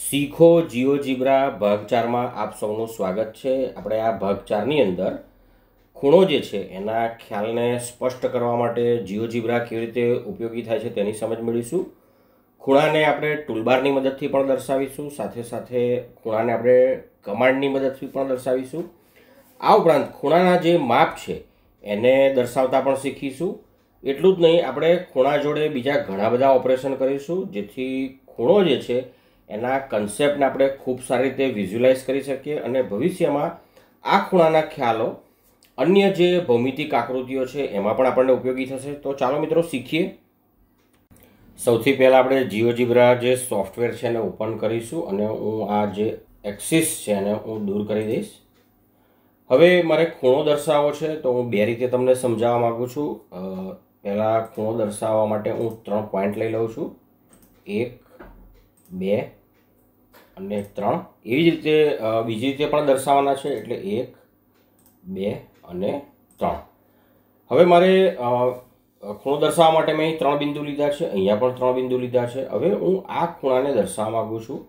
શીખો જીઓ જીબ્રા ભાગ ચારમાં આપ સૌનું સ્વાગત છે આપણે આ ભાગ ચારની અંદર ખૂણો જે છે એના ખ્યાલને સ્પષ્ટ કરવા માટે જીઓ જીબ્રા કેવી રીતે ઉપયોગી થાય છે તેની સમજ મેળવીશું ખૂણાને આપણે ટૂલબારની મદદથી પણ દર્શાવીશું સાથે સાથે ખૂણાને આપણે કમાન્ડની મદદથી પણ દર્શાવીશું આ ઉપરાંત ખૂણાના જે માપ છે એને દર્શાવતા પણ શીખીશું એટલું જ નહીં આપણે ખૂણા જોડે બીજા ઘણા બધા ઓપરેશન કરીશું જેથી ખૂણો જે છે એના કન્સેપ્ટને આપણે ખૂબ સારી રીતે વિઝ્યુલાઇઝ કરી શકીએ અને ભવિષ્યમાં આ ખૂણાના ખ્યાલો અન્ય જે ભૌમિતિક આકૃતિઓ છે એમાં પણ આપણને ઉપયોગી થશે તો ચાલો મિત્રો શીખીએ સૌથી પહેલાં આપણે જીઓજીબ્રા જે સોફ્ટવેર છે એને ઓપન કરીશું અને હું આ જે એક્સિસ છે એને હું દૂર કરી દઈશ હવે મારે ખૂણો દર્શાવવો છે તો હું બે રીતે તમને સમજાવવા માગું છું પહેલાં ખૂણો દર્શાવવા માટે હું ત્રણ પોઈન્ટ લઈ લઉં છું એક બે અને ત્રણ એવી જ રીતે બીજી રીતે પણ દર્શાવવાના છે એટલે એક બે અને ત્રણ હવે મારે ખૂણો દર્શાવવા માટે મેં ત્રણ બિંદુ લીધા છે અહીંયા પણ ત્રણ બિંદુ લીધા છે હવે હું આ ખૂણાને દર્શાવવા માગું છું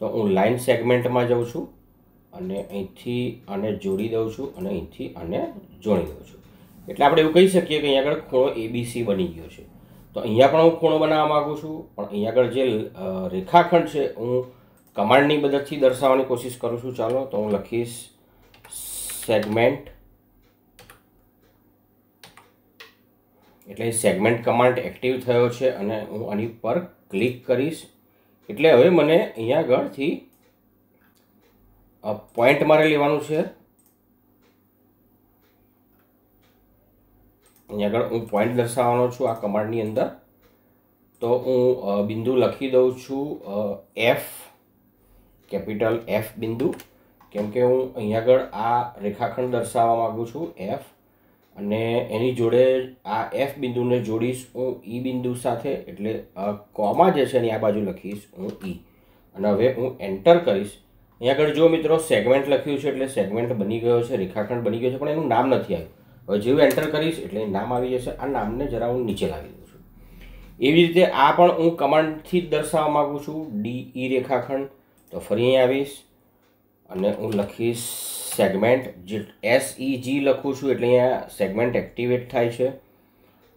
તો હું લાઈન સેગમેન્ટમાં જાઉં છું અને અહીંથી આને જોડી દઉં છું અને અહીંથી આને જોડી દઉં છું એટલે આપણે એવું કહી શકીએ કે અહીંયા આગળ ખૂણો એબીસી બની ગયો છે તો અહીંયા પણ હું ખૂણો બનાવવા માગું છું પણ અહીંયા આગળ જે રેખાખંડ છે હું કમાન્ડની મદદથી દર્શાવવાની કોશિશ કરું છું ચાલો તો હું લખીશ સેગમેન્ટ એટલે સેગમેન્ટ કમાન્ડ એક્ટિવ થયો છે અને હું આની પર ક્લિક કરીશ એટલે હવે મને અહીંયા આગળથી પોઈન્ટ મારે લેવાનું છે અહીંયા આગળ હું પોઈન્ટ દર્શાવવાનો છું આ કમાન્ડની અંદર તો હું બિંદુ લખી દઉં છું એફ કેપિટલ એફ બિંદુ કેમ કે હું અહીંયા આગળ આ રેખાખંડ દર્શાવવા માગું છું એફ અને એની જોડે આ એફ બિંદુને જોડીશ હું ઈ e બિંદુ સાથે એટલે કોમા જે છે એની આ બાજુ લખીશ હું ઈ e. અને હવે હું એન્ટર કરીશ અહીંયા આગળ જો મિત્રો સેગમેન્ટ લખ્યું છે એટલે સેગમેન્ટ બની ગયો છે રેખાખંડ બની ગયો છે પણ એનું નામ નથી આવ્યું હવે જેવું એન્ટર કરીશ એટલે નામ આવી જશે આ નામને જરા હું નીચે લાવી દઉં છું એવી રીતે આ પણ હું કમાન્ડથી જ દર્શાવવા માગું છું ડી ઈ e રેખાખંડ તો ફરી અહીં આવીશ અને હું લખીશ સેગમેન્ટ જે એસ ઈ જી લખું છું એટલે અહીંયા સેગમેન્ટ એક્ટિવેટ થાય છે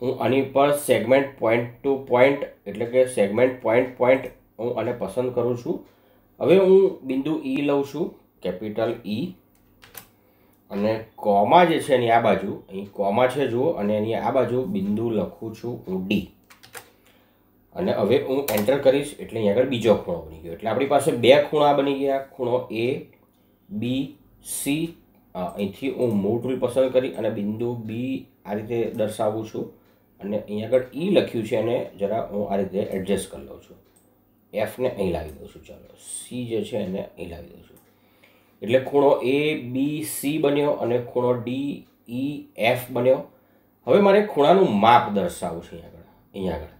હું આની પર સેગમેન્ટ પોઈન્ટ ટુ પોઈન્ટ એટલે કે સેગમેન્ટ પોઈન્ટ પોઈન્ટ હું આને પસંદ કરું છું હવે હું બિંદુ ઈ e લઉં છું કેપિટલ ઈ e. અને કોમા જે છે એની આ બાજુ અહીં કોમા છે જુઓ અને એની આ બાજુ બિંદુ લખું છું હું ડી અને હવે હું એન્ટર કરીશ એટલે અહીં આગળ બીજો ખૂણો બની ગયો એટલે આપણી પાસે બે ખૂણા બની ગયા ખૂણો એ બી સી અહીંથી હું મૂળ ટૂલ પસંદ કરી અને બિંદુ બી આ રીતે દર્શાવું છું અને અહીં આગળ ઈ e લખ્યું છે અને જરા હું આ રીતે એડજસ્ટ કરી લઉં છું એફને અહીં લાવી દઉં છું ચાલો સી જે છે એને અહીં લાવી દઉં છું એટલે ખૂણો એ બી સી બન્યો અને ખૂણો ડી ઈ એફ બન્યો હવે મારે ખૂણાનું માપ દર્શાવવું છે અહીં આગળ અહીં આગળ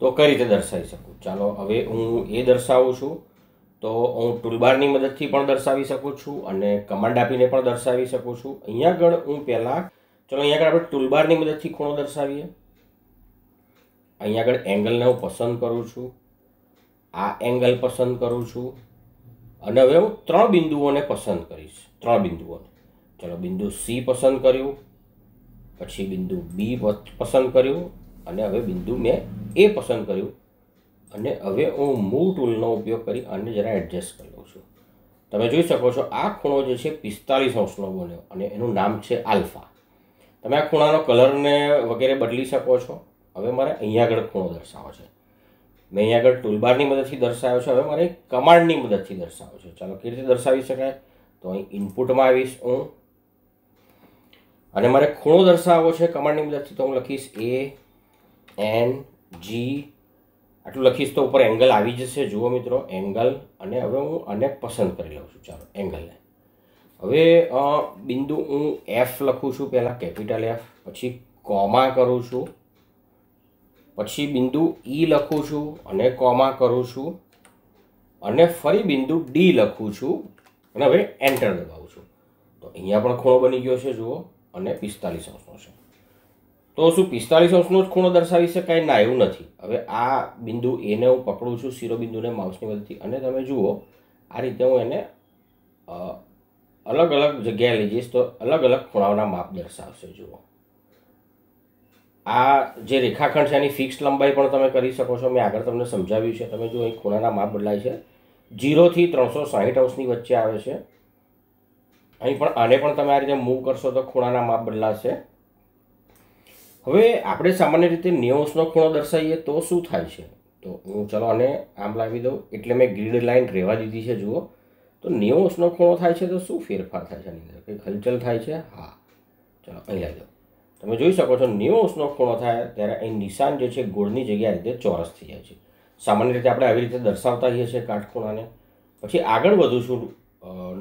તો કઈ રીતે દર્શાવી શકું ચાલો હવે હું એ દર્શાવું છું તો હું ટૂલબારની મદદથી પણ દર્શાવી શકું છું અને કમાન્ડ આપીને પણ દર્શાવી શકું છું અહીંયા આગળ હું પહેલાં ચલો અહીંયા આગળ આપણે ટૂલબારની મદદથી ખૂણો દર્શાવીએ અહીંયા આગળ એંગલને હું પસંદ કરું છું આ એંગલ પસંદ કરું છું અને હવે હું ત્રણ બિંદુઓને પસંદ કરીશ ત્રણ બિંદુઓને ચલો બિંદુ સી પસંદ કર્યું પછી બિંદુ બી પસંદ કર્યું અને હવે બિંદુ મેં એ પસંદ કર્યું અને હવે હું મૂવ ટૂલનો ઉપયોગ કરી અને જરા એડજસ્ટ કરી લઉં છું તમે જોઈ શકો છો આ ખૂણો જે છે પિસ્તાલીસ અંશનો બન્યો અને એનું નામ છે આલ્ફા તમે આ ખૂણાનો કલરને વગેરે બદલી શકો છો હવે મારે અહીંયા આગળ ખૂણો દર્શાવો છે મેં અહીંયા આગળ ટૂલબારની મદદથી દર્શાવ્યો છે હવે મારે કમાન્ડની મદદથી દર્શાવ્યો છે ચાલો કેવી રીતે દર્શાવી શકાય તો અહીં ઇનપુટમાં આવીશ હું અને મારે ખૂણો દર્શાવવો છે કમાન્ડની મદદથી તો હું લખીશ એ એન જી આટલું લખીશ તો ઉપર એંગલ આવી જશે જુઓ મિત્રો એંગલ અને હવે હું આને પસંદ કરી લઉં છું ચાલો એંગલને હવે બિંદુ હું એફ લખું છું પહેલાં કેપિટલ એફ પછી કોમા કરું છું પછી બિંદુ ઈ e લખું છું અને કોમા કરું છું અને ફરી બિંદુ ડી લખું છું અને હવે એન્ટર દબાવું છું તો અહીંયા પણ ખૂણો બની ગયો છે જુઓ અને પિસ્તાલીસ અંશનો છે તો શું પિસ્તાળીસ અંશનો જ ખૂણો દર્શાવી શકાય ના એવું નથી હવે આ બિંદુ એને હું પકડું છું શિરોબિંદુને માઉસની મદદથી અને તમે જુઓ આ રીતે હું એને અલગ અલગ જગ્યાએ લઈ જઈશ તો અલગ અલગ ખૂણાઓના માપ દર્શાવશે જુઓ આ જે રેખાખંડ છે એની ફિક્સ લંબાઈ પણ તમે કરી શકો છો મેં આગળ તમને સમજાવ્યું છે તમે જો અહીં ખૂણાના માપ બદલાય છે જીરોથી ત્રણસો સાહીઠ અંશની વચ્ચે આવે છે અહીં પણ આને પણ તમે આ રીતે મૂવ કરશો તો ખૂણાના માપ બદલાશે હવે આપણે સામાન્ય રીતે નેવું ખૂણો દર્શાવીએ તો શું થાય છે તો હું ચલો આને આમ લાવી દઉં એટલે મેં ગ્રીડ લાઇન રહેવા દીધી છે જુઓ તો નેવું ખૂણો થાય છે તો શું ફેરફાર થાય છે આની અંદર કંઈક હલચલ થાય છે હા ચલો અહીં આવી જાઓ તમે જોઈ શકો છો નેવું ખૂણો થાય ત્યારે અહીં નિશાન જે છે ગોળની જગ્યાએ રીતે ચોરસ થઈ જાય છે સામાન્ય રીતે આપણે આવી રીતે દર્શાવતા હોઈએ છીએ કાટખૂણાને પછી આગળ વધું છું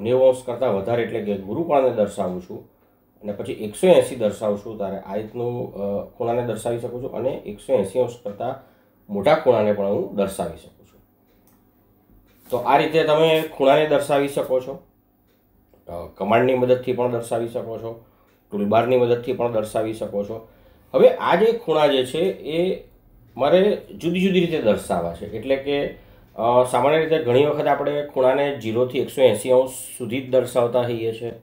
નેવું કરતાં વધારે એટલે કે ગુરુકોણને દર્શાવું છું અને પછી એકસો એંસી દર્શાવું છું તારે આ રીતનું ખૂણાને દર્શાવી શકું છું અને એકસો એંસી અંશ કરતાં મોટા ખૂણાને પણ હું દર્શાવી શકું છું તો આ રીતે તમે ખૂણાને દર્શાવી શકો છો કમાન્ડની મદદથી પણ દર્શાવી શકો છો ટૂલબારની મદદથી પણ દર્શાવી શકો છો હવે આ જે ખૂણા જે છે એ મારે જુદી જુદી રીતે દર્શાવવા છે એટલે કે સામાન્ય રીતે ઘણી વખત આપણે ખૂણાને જીરોથી એકસો એંસી અંશ સુધી જ દર્શાવતા હોઈએ છીએ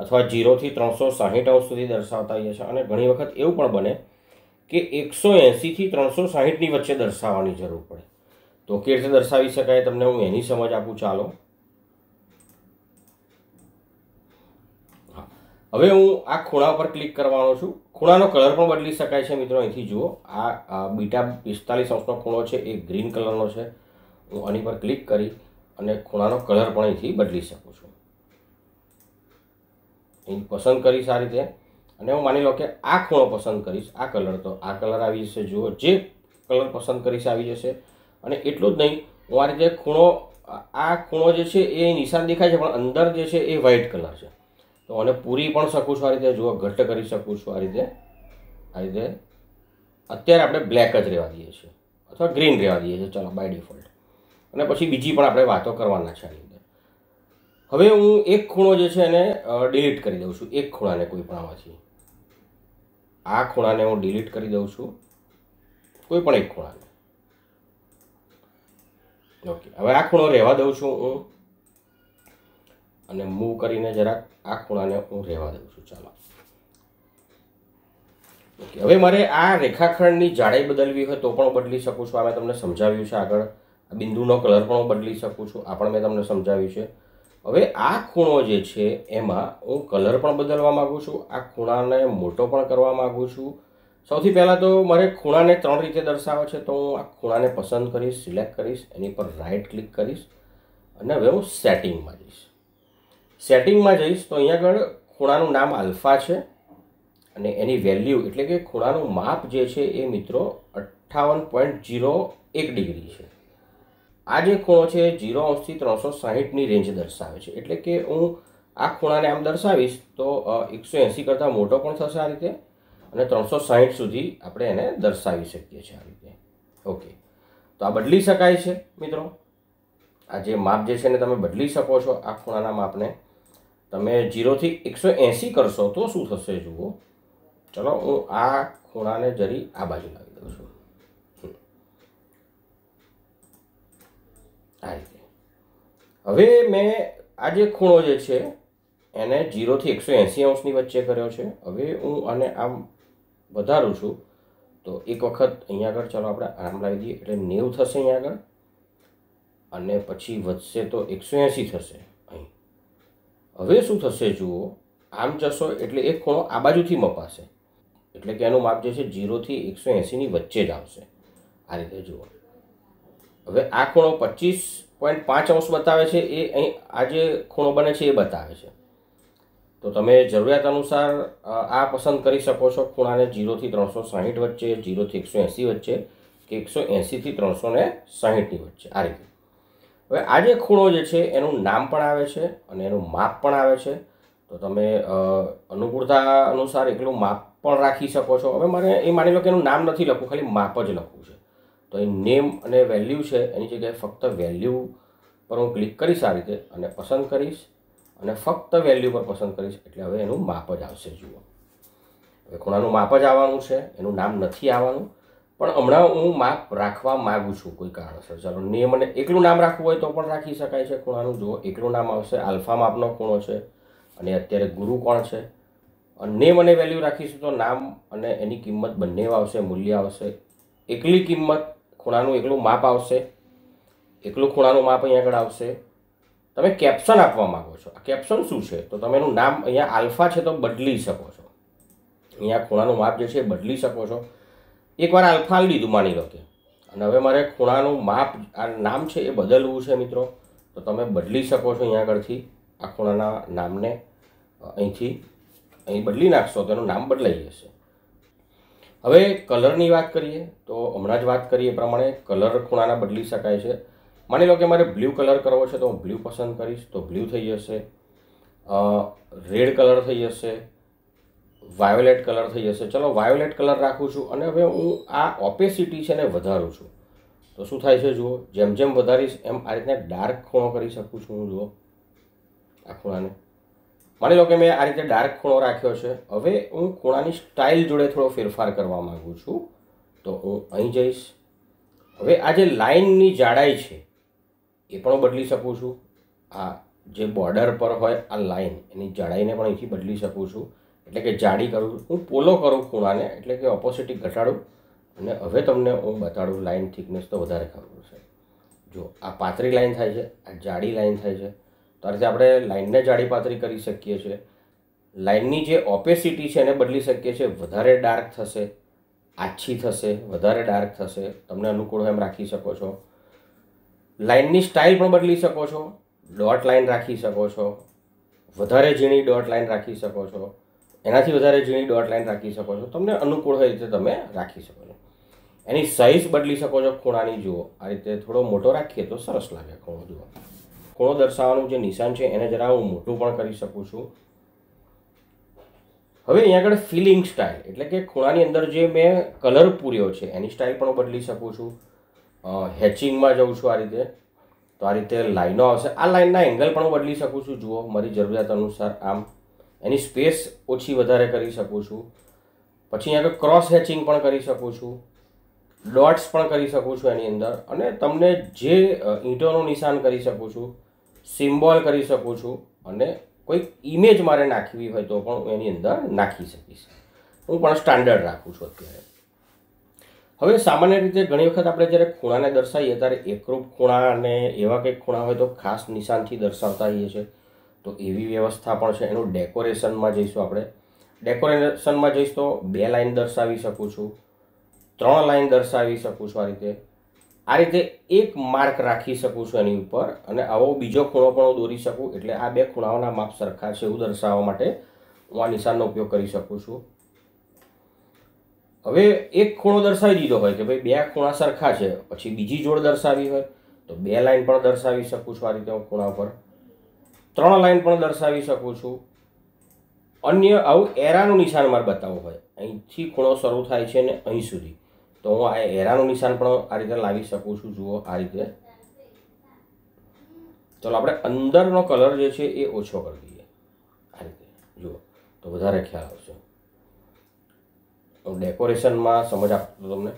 અથવા જીરોથી ત્રણસો સાહીઠ અંશ સુધી દર્શાવતા હોઈએ છીએ અને ઘણી વખત એવું પણ બને કે એકસો એંસીથી ત્રણસો સાહીઠની વચ્ચે દર્શાવવાની જરૂર પડે તો કેવી રીતે દર્શાવી શકાય તમને હું એની સમજ આપું ચાલો હવે હું આ ખૂણા પર ક્લિક કરવાનો છું ખૂણાનો કલર પણ બદલી શકાય છે મિત્રો અહીંથી જુઓ આ બીટા પિસ્તાલીસ અંશનો ખૂણો છે એ ગ્રીન કલરનો છે હું આની પર ક્લિક કરી અને ખૂણાનો કલર પણ અહીંથી બદલી શકું છું હું પસંદ કરીશ આ રીતે અને હું માની લો કે આ ખૂણો પસંદ કરીશ આ કલર તો આ કલર આવી જશે જુઓ જે કલર પસંદ કરીશ આવી જશે અને એટલું જ નહીં હું આ રીતે ખૂણો આ ખૂણો જે છે એ નિશાન દેખાય છે પણ અંદર જે છે એ વ્હાઇટ કલર છે તો અને પૂરી પણ શકું છું આ રીતે જુઓ ઘટ્ટ કરી શકું છું આ રીતે આ રીતે અત્યારે આપણે બ્લેક જ રહેવા દઈએ છીએ અથવા ગ્રીન રહેવા દઈએ છીએ ચાલો બાય ડિફોલ્ટ અને પછી બીજી પણ આપણે વાતો કરવાના છે આ હવે હું એક ખૂણો જે છે એને ડિલીટ કરી દઉં છું એક ખૂણાને કોઈ પણ આમાંથી આ ખૂણાને હું ડિલીટ કરી દઉં છું કોઈ પણ એક ખૂણાને ઓકે હવે આ ખૂણો રહેવા દઉં છું હું અને મૂવ કરીને જરાક આ ખૂણાને હું રહેવા દઉં છું ચાલો ઓકે હવે મારે આ રેખાખંડની જાડાઈ બદલવી હોય તો પણ બદલી શકું છું આ મેં તમને સમજાવ્યું છે આગળ બિંદુનો કલર પણ બદલી શકું છું આ પણ મેં તમને સમજાવ્યું છે હવે આ ખૂણો જે છે એમાં હું કલર પણ બદલવા માગું છું આ ખૂણાને મોટો પણ કરવા માગું છું સૌથી પહેલાં તો મારે ખૂણાને ત્રણ રીતે દર્શાવે છે તો હું આ ખૂણાને પસંદ કરીશ સિલેક્ટ કરીશ એની પર રાઇટ ક્લિક કરીશ અને હવે હું સેટિંગમાં જઈશ સેટિંગમાં જઈશ તો અહીંયા આગળ ખૂણાનું નામ આલ્ફા છે અને એની વેલ્યુ એટલે કે ખૂણાનું માપ જે છે એ મિત્રો અઠ્ઠાવન પોઈન્ટ જીરો એક ડિગ્રી છે આ જે ખૂણો છે જીરો અંશથી ત્રણસો સાહીઠની રેન્જ દર્શાવે છે એટલે કે હું આ ખૂણાને આમ દર્શાવીશ તો એકસો એંસી કરતાં મોટો પણ થશે આ રીતે અને ત્રણસો સાહીઠ સુધી આપણે એને દર્શાવી શકીએ છીએ આ રીતે ઓકે તો આ બદલી શકાય છે મિત્રો આ જે માપ જે છે ને તમે બદલી શકો છો આ ખૂણાના માપને તમે જીરોથી એકસો એંસી કરશો તો શું થશે જુઓ ચલો હું આ ખૂણાને જરી આ બાજુ લાવી હવે મેં આ જે ખૂણો જે છે એને જીરોથી એકસો એંસી અંશની વચ્ચે કર્યો છે હવે હું આને આમ વધારું છું તો એક વખત અહીંયા આગળ ચાલો આપણે આમ લાવી દઈએ એટલે નેવું થશે અહીંયા આગળ અને પછી વધશે તો એકસો એંસી થશે અહીં હવે શું થશે જુઓ આમ જશો એટલે એ ખૂણો આ બાજુથી મપાશે એટલે કે એનું માપ જે છે જીરોથી એકસો એંસીની વચ્ચે જ આવશે આ રીતે જુઓ હવે આ ખૂણો પચીસ પોઈન્ટ પાંચ અંશ બતાવે છે એ અહીં આ જે ખૂણો બને છે એ બતાવે છે તો તમે જરૂરિયાત અનુસાર આ પસંદ કરી શકો છો ખૂણાને જીરોથી ત્રણસો સાહીઠ વચ્ચે જીરોથી એકસો એંસી વચ્ચે કે એકસો એંસીથી ત્રણસો ને સાહીઠની વચ્ચે આ રીતે હવે આ જે ખૂણો જે છે એનું નામ પણ આવે છે અને એનું માપ પણ આવે છે તો તમે અનુકૂળતા અનુસાર એકલું માપ પણ રાખી શકો છો હવે મારે એ માની લો કે એનું નામ નથી લખવું ખાલી માપ જ લખવું છે તો અહીં નેમ અને વેલ્યુ છે એની જગ્યાએ ફક્ત વેલ્યુ પર હું ક્લિક કરીશ આ રીતે અને પસંદ કરીશ અને ફક્ત વેલ્યુ પર પસંદ કરીશ એટલે હવે એનું માપ જ આવશે જુઓ હવે ખૂણાનું માપ જ આવવાનું છે એનું નામ નથી આવવાનું પણ હમણાં હું માપ રાખવા માગું છું કોઈ કારણસર ચાલો નિયમ અને એકલું નામ રાખવું હોય તો પણ રાખી શકાય છે ખૂણાનું જુઓ એકલું નામ આવશે આલ્ફા માપનો ખૂણો છે અને અત્યારે ગુરુ કોણ છે નેમ અને વેલ્યુ રાખીશું તો નામ અને એની કિંમત બંને આવશે મૂલ્ય આવશે એકલી કિંમત ખૂણાનું એકલું માપ આવશે એકલું ખૂણાનું માપ અહીંયા આગળ આવશે તમે કેપ્શન આપવા માગો છો આ કેપ્શન શું છે તો તમે એનું નામ અહીંયા આલ્ફા છે તો બદલી શકો છો અહીંયા ખૂણાનું માપ જે છે એ બદલી શકો છો એકવાર આલ્ફા લીધું માની લો કે અને હવે મારે ખૂણાનું માપ આ નામ છે એ બદલવું છે મિત્રો તો તમે બદલી શકો છો અહીંયા આગળથી આ ખૂણાના નામને અહીંથી અહીં બદલી નાખશો તો એનું નામ બદલાઈ જશે હવે કલરની વાત કરીએ તો હમણાં જ વાત કરીએ પ્રમાણે કલર ખૂણાના બદલી શકાય છે માની લો કે મારે બ્લ્યુ કલર કરવો છે તો હું બ્લુ પસંદ કરીશ તો બ્લ્યુ થઈ જશે રેડ કલર થઈ જશે વાયોલેટ કલર થઈ જશે ચલો વાયોલેટ કલર રાખું છું અને હવે હું આ ઓપેસિટી છે ને વધારું છું તો શું થાય છે જુઓ જેમ જેમ વધારીશ એમ આ રીતના ડાર્ક ખૂણો કરી શકું છું હું જુઓ આ ખૂણાને માની લો કે મેં આ રીતે ડાર્ક ખૂણો રાખ્યો છે હવે હું ખૂણાની સ્ટાઇલ જોડે થોડો ફેરફાર કરવા માગું છું તો હું અહીં જઈશ હવે આ જે લાઇનની જાડાઈ છે એ પણ બદલી શકું છું આ જે બોર્ડર પર હોય આ લાઇન એની જાડાઈને પણ અહીંથી બદલી શકું છું એટલે કે જાડી કરું હું પોલો કરું ખૂણાને એટલે કે ઓપોઝિટી ઘટાડું અને હવે તમને હું બતાડું લાઇન થિકનેસ તો વધારે ખબર છે જો આ પાતળી લાઇન થાય છે આ જાડી લાઇન થાય છે તો આપણે લાઇનને જાડી પાતળી કરી શકીએ છીએ લાઇનની જે ઓપેસિટી છે એને બદલી શકીએ છીએ વધારે ડાર્ક થશે આછી થશે વધારે ડાર્ક થશે તમને અનુકૂળ એમ રાખી શકો છો લાઇનની સ્ટાઇલ પણ બદલી શકો છો ડોટ લાઇન રાખી શકો છો વધારે ઝીણી ડોટ લાઇન રાખી શકો છો એનાથી વધારે ઝીણી ડોટ લાઇન રાખી શકો છો તમને અનુકૂળ હોય રીતે તમે રાખી શકો છો એની સાઇઝ બદલી શકો છો ખૂણાની જુઓ આ રીતે થોડો મોટો રાખીએ તો સરસ લાગે ખૂણો જુઓ ખૂણો દર્શાવવાનું જે નિશાન છે એને જરા હું મોટું પણ કરી શકું છું હવે અહીંયા આગળ ફિલિંગ સ્ટાઇલ એટલે કે ખૂણાની અંદર જે મેં કલર પૂર્યો છે એની સ્ટાઇલ પણ બદલી શકું છું હેચિંગમાં જઉં છું આ રીતે તો આ રીતે લાઇનો આવશે આ લાઇનના એંગલ પણ બદલી શકું છું જુઓ મારી જરૂરિયાત અનુસાર આમ એની સ્પેસ ઓછી વધારે કરી શકું છું પછી અહીંયા આગળ ક્રોસ હેચિંગ પણ કરી શકું છું ડોટ્સ પણ કરી શકું છું એની અંદર અને તમને જે ઈંટોનું નિશાન કરી શકું છું સિમ્બોલ કરી શકું છું અને કોઈક ઇમેજ મારે નાખવી હોય તો પણ હું એની અંદર નાખી શકીશ હું પણ સ્ટાન્ડર્ડ રાખું છું અત્યારે હવે સામાન્ય રીતે ઘણી વખત આપણે જ્યારે ખૂણાને દર્શાવીએ ત્યારે એકરૂપ ખૂણા અને એવા કંઈક ખૂણા હોય તો ખાસ નિશાનથી દર્શાવતા હોઈએ છીએ તો એવી વ્યવસ્થા પણ છે એનું ડેકોરેશનમાં જઈશું આપણે ડેકોરેશનમાં જઈશ તો બે લાઇન દર્શાવી શકું છું ત્રણ લાઈન દર્શાવી શકું છું આ રીતે આ રીતે એક માર્ક રાખી શકું છું એની ઉપર અને આવો બીજો ખૂણો પણ હું દોરી શકું એટલે આ બે ખૂણાઓના માપ સરખા છે એવું દર્શાવવા માટે હું આ નિશાનનો ઉપયોગ કરી શકું છું હવે એક ખૂણો દર્શાવી દીધો હોય કે ભાઈ બે ખૂણા સરખા છે પછી બીજી જોડ દર્શાવી હોય તો બે લાઈન પણ દર્શાવી શકું છું આ રીતે હું ખૂણા પર ત્રણ લાઈન પણ દર્શાવી શકું છું અન્ય આવું એરાનું નિશાન મારે બતાવવું હોય અહીંથી ખૂણો શરૂ થાય છે ને અહીં સુધી તો હું આ એરાનું નિશાન પણ આ રીતે લાવી શકું છું જુઓ આ રીતે ચાલો આપણે અંદરનો કલર જે છે એ ઓછો કરી દઈએ આ રીતે જુઓ તો વધારે ખ્યાલ આવશે ડેકોરેશનમાં સમજ આપતો તમને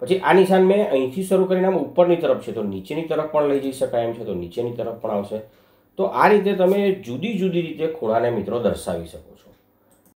પછી આ નિશાન મેં અહીંથી શરૂ કરીને આમ ઉપરની તરફ છે તો નીચેની તરફ પણ લઈ જઈ શકાય એમ છે તો નીચેની તરફ પણ આવશે તો આ રીતે તમે જુદી જુદી રીતે ખૂણાને મિત્રો દર્શાવી શકો છો